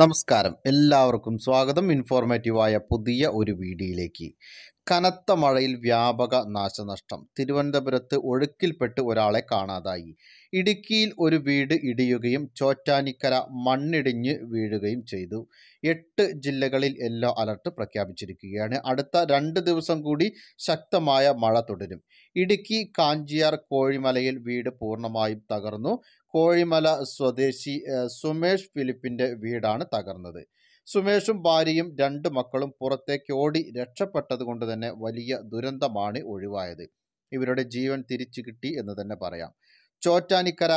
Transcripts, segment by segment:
നമസ്കാരം എല്ലാവർക്കും സ്വാഗതം ഇൻഫോർമേറ്റീവായ പുതിയ ഒരു വീഡിയോയിലേക്ക് കനത്ത മഴയിൽ വ്യാപക നാശനഷ്ടം തിരുവനന്തപുരത്ത് ഒഴുക്കിൽപ്പെട്ട് ഒരാളെ കാണാതായി ഇടുക്കിയിൽ ഒരു വീട് ഇടിയുകയും ചോറ്റാനിക്കര മണ്ണിടിഞ്ഞ് വീഴുകയും ചെയ്തു എട്ട് ജില്ലകളിൽ യെല്ലോ അലർട്ട് പ്രഖ്യാപിച്ചിരിക്കുകയാണ് അടുത്ത രണ്ട് ദിവസം കൂടി ശക്തമായ മഴ തുടരും ഇടുക്കി കാഞ്ചിയാർ കോഴിമലയിൽ വീട് പൂർണ്ണമായും തകർന്നു കോഴിമല സ്വദേശി സുമേഷ് ഫിലിപ്പിൻ്റെ വീടാണ് തകർന്നത് സുമേഷും ഭാര്യയും രണ്ട് മക്കളും പുറത്തേക്ക് ഓടി രക്ഷപ്പെട്ടതുകൊണ്ട് തന്നെ വലിയ ദുരന്തമാണ് ഒഴിവായത് ഇവരുടെ ജീവൻ തിരിച്ചു കിട്ടി എന്ന് തന്നെ പറയാം ചോറ്റാനിക്കര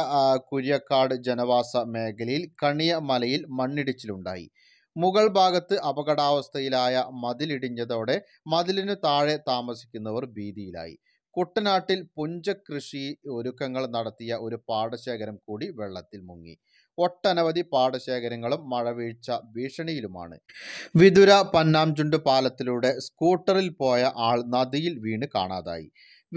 കുര്യക്കാട് ജനവാസ മേഖലയിൽ കണിയ മലയിൽ മണ്ണിടിച്ചിലുണ്ടായി മുകൾ ഭാഗത്ത് അപകടാവസ്ഥയിലായ മതിലിടിഞ്ഞതോടെ മതിലിന് താഴെ താമസിക്കുന്നവർ ഭീതിയിലായി കുട്ടനാട്ടിൽ പുഞ്ചകൃഷി ഒരുക്കങ്ങൾ നടത്തിയ ഒരു പാടശേഖരം കൂടി വെള്ളത്തിൽ മുങ്ങി ഒട്ടനവധി പാടശേഖരങ്ങളും മഴവീഴ്ച ഭീഷണിയിലുമാണ് വിതുര പന്നാംചുണ്ട് പാലത്തിലൂടെ സ്കൂട്ടറിൽ പോയ ആൾ നദിയിൽ വീണ് കാണാതായി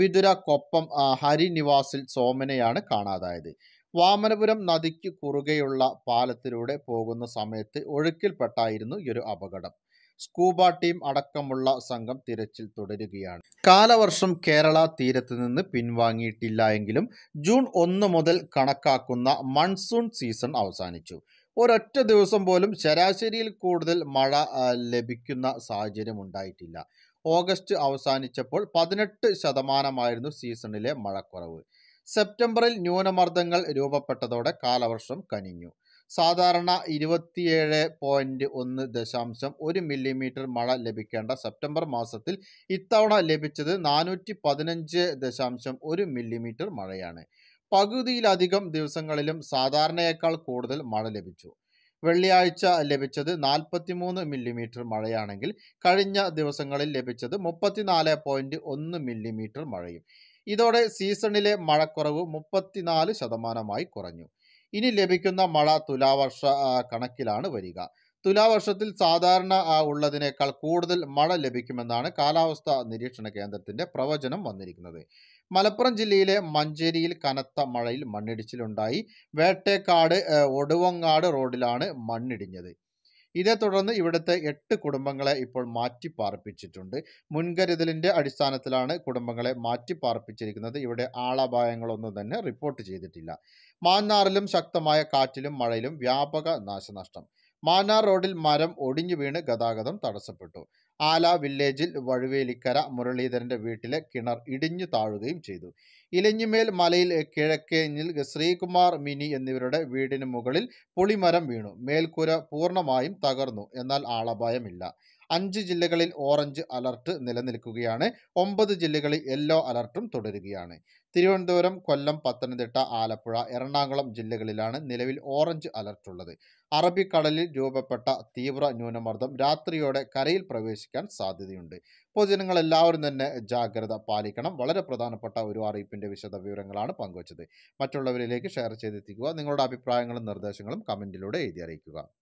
വിതുര കൊപ്പം ഹരിനിവാസിൽ സോമനെയാണ് കാണാതായത് വാമനപുരം നദിക്ക് കുറുകെയുള്ള പാലത്തിലൂടെ പോകുന്ന സമയത്ത് ഒഴുക്കിൽപ്പെട്ടായിരുന്നു ഈ ഒരു അപകടം സ്കൂബ ടീം അടക്കമുള്ള സംഘം തിരച്ചിൽ തുടരുകയാണ് കാലവർഷം കേരള തീരത്ത് നിന്ന് പിൻവാങ്ങിയിട്ടില്ല എങ്കിലും ജൂൺ ഒന്ന് മുതൽ കണക്കാക്കുന്ന മൺസൂൺ സീസൺ അവസാനിച്ചു ഒരൊറ്റ ദിവസം പോലും ശരാശരിയിൽ കൂടുതൽ മഴ ലഭിക്കുന്ന സാഹചര്യം ഉണ്ടായിട്ടില്ല ഓഗസ്റ്റ് അവസാനിച്ചപ്പോൾ പതിനെട്ട് ശതമാനമായിരുന്നു സീസണിലെ മഴക്കുറവ് സെപ്റ്റംബറിൽ ന്യൂനമർദ്ദങ്ങൾ രൂപപ്പെട്ടതോടെ കാലവർഷം കനിഞ്ഞു സാധാരണ ഇരുപത്തിയേഴ് പോയിൻറ്റ് ഒന്ന് ദശാംശം ഒരു മില്ലിമീറ്റർ മഴ ലഭിക്കേണ്ട സെപ്റ്റംബർ മാസത്തിൽ ഇത്തവണ ലഭിച്ചത് നാനൂറ്റി പതിനഞ്ച് ദശാംശം ഒരു മില്ലിമീറ്റർ മഴയാണ് പകുതിയിലധികം ദിവസങ്ങളിലും സാധാരണയേക്കാൾ കൂടുതൽ മഴ ലഭിച്ചു വെള്ളിയാഴ്ച ലഭിച്ചത് നാൽപ്പത്തിമൂന്ന് മില്ലിമീറ്റർ മഴയാണെങ്കിൽ കഴിഞ്ഞ ദിവസങ്ങളിൽ ലഭിച്ചത് മുപ്പത്തിനാല് പോയിൻറ്റ് ഒന്ന് മില്ലിമീറ്റർ മഴയും ഇതോടെ സീസണിലെ മഴക്കുറവ് മുപ്പത്തിനാല് ശതമാനമായി കുറഞ്ഞു ഇനി ലഭിക്കുന്ന മഴ തുലാവർഷ കണക്കിലാണ് വരിക തുലാവർഷത്തിൽ സാധാരണ ഉള്ളതിനേക്കാൾ കൂടുതൽ മഴ ലഭിക്കുമെന്നാണ് കാലാവസ്ഥാ നിരീക്ഷണ കേന്ദ്രത്തിന്റെ പ്രവചനം വന്നിരിക്കുന്നത് മലപ്പുറം ജില്ലയിലെ മഞ്ചേരിയിൽ കനത്ത മഴയിൽ മണ്ണിടിച്ചിലുണ്ടായി വേട്ടേക്കാട് ഒടുവങ്ങാട് റോഡിലാണ് മണ്ണിടിഞ്ഞത് ഇതേ തുടർന്ന് ഇവിടുത്തെ എട്ട് കുടുംബങ്ങളെ ഇപ്പോൾ മാറ്റി പാർപ്പിച്ചിട്ടുണ്ട് മുൻകരുതലിൻ്റെ അടിസ്ഥാനത്തിലാണ് കുടുംബങ്ങളെ മാറ്റി പാർപ്പിച്ചിരിക്കുന്നത് ഇവിടെ ആളപായങ്ങളൊന്നും തന്നെ റിപ്പോർട്ട് ചെയ്തിട്ടില്ല മാന്നാറിലും ശക്തമായ കാറ്റിലും മഴയിലും വ്യാപക നാശനഷ്ടം മാന്നാർ റോഡിൽ മരം ഒടിഞ്ഞു വീണ് ഗതാഗതം തടസ്സപ്പെട്ടു ആല വില്ലേജിൽ വഴുവേലിക്കര മുരളീധരന്റെ വീട്ടിലെ കിണർ ഇടിഞ്ഞു താഴുകയും ചെയ്തു ഇലഞ്ഞിമേൽ മലയിൽ കിഴക്കേഞ്ഞിൽ ശ്രീകുമാർ മിനി എന്നിവരുടെ വീടിന് മുകളിൽ പുളിമരം വീണു മേൽക്കൂര പൂർണ്ണമായും തകർന്നു എന്നാൽ ആളപായമില്ല അഞ്ച് ജില്ലകളിൽ ഓറഞ്ച് അലർട്ട് നിലനിൽക്കുകയാണ് ഒമ്പത് ജില്ലകളിൽ യെല്ലോ അലർട്ടും തുടരുകയാണ് തിരുവനന്തപുരം കൊല്ലം പത്തനംതിട്ട ആലപ്പുഴ എറണാകുളം ജില്ലകളിലാണ് നിലവിൽ ഓറഞ്ച് അലർട്ട് ഉള്ളത് അറബിക്കടലിൽ രൂപപ്പെട്ട തീവ്ര ന്യൂനമർദ്ദം രാത്രിയോടെ കരയിൽ പ്രവേശിക്കാൻ സാധ്യതയുണ്ട് പൊതുജനങ്ങൾ എല്ലാവരും തന്നെ ജാഗ്രത പാലിക്കണം വളരെ പ്രധാനപ്പെട്ട ഒരു അറിയിപ്പിൻ്റെ വിശദ വിവരങ്ങളാണ് പങ്കുവച്ചത് മറ്റുള്ളവരിലേക്ക് ഷെയർ ചെയ്തെത്തിക്കുക നിങ്ങളുടെ അഭിപ്രായങ്ങളും നിർദ്ദേശങ്ങളും കമൻറ്റിലൂടെ എഴുതി അറിയിക്കുക